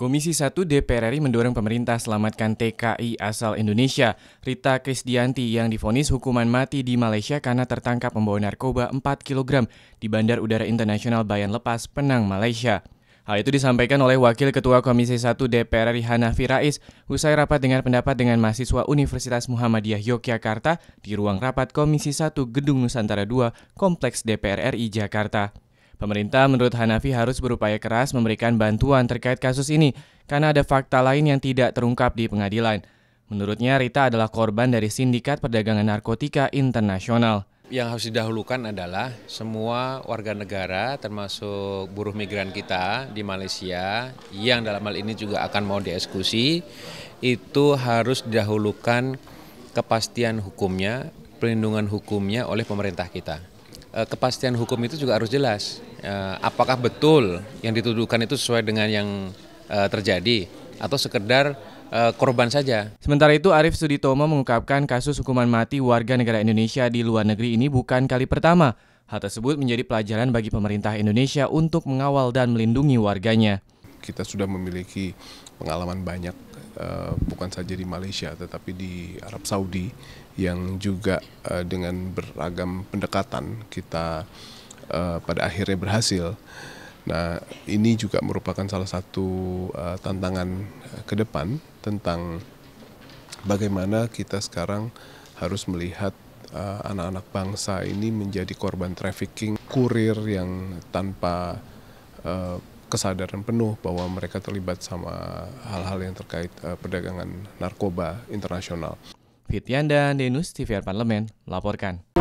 Komisi 1 DPR RI mendorong pemerintah selamatkan TKI asal Indonesia, Rita Krisdianti yang difonis hukuman mati di Malaysia karena tertangkap membawa narkoba 4 kg di Bandar Udara Internasional Bayan Lepas, Penang, Malaysia. Hal itu disampaikan oleh Wakil Ketua Komisi 1 DPR RI Hanafi Rais usai rapat dengan pendapat dengan mahasiswa Universitas Muhammadiyah Yogyakarta di ruang rapat Komisi 1 Gedung Nusantara II, Kompleks DPR RI Jakarta. Pemerintah menurut Hanafi harus berupaya keras memberikan bantuan terkait kasus ini karena ada fakta lain yang tidak terungkap di pengadilan. Menurutnya Rita adalah korban dari sindikat perdagangan narkotika internasional. Yang harus didahulukan adalah semua warga negara termasuk buruh migran kita di Malaysia yang dalam hal ini juga akan mau dieksekusi itu harus didahulukan kepastian hukumnya, perlindungan hukumnya oleh pemerintah kita. Eh, kepastian hukum itu juga harus jelas. Eh, apakah betul yang dituduhkan itu sesuai dengan yang eh, terjadi atau sekedar korban saja. Sementara itu Arief Suditomo mengungkapkan kasus hukuman mati warga negara Indonesia di luar negeri ini bukan kali pertama. Hal tersebut menjadi pelajaran bagi pemerintah Indonesia untuk mengawal dan melindungi warganya. Kita sudah memiliki pengalaman banyak Eh, bukan saja di Malaysia tetapi di Arab Saudi yang juga uh, dengan beragam pendekatan kita uh, pada akhirnya berhasil. Nah, ini juga merupakan salah satu uh, tantangan ke depan tentang bagaimana kita sekarang harus melihat anak-anak uh, bangsa ini menjadi korban trafficking, kurir yang tanpa uh, kesadaran penuh bahwa mereka terlibat sama hal-hal yang terkait uh, perdagangan narkoba internasional. Fitian Denus, TVR Parlemen, laporkan.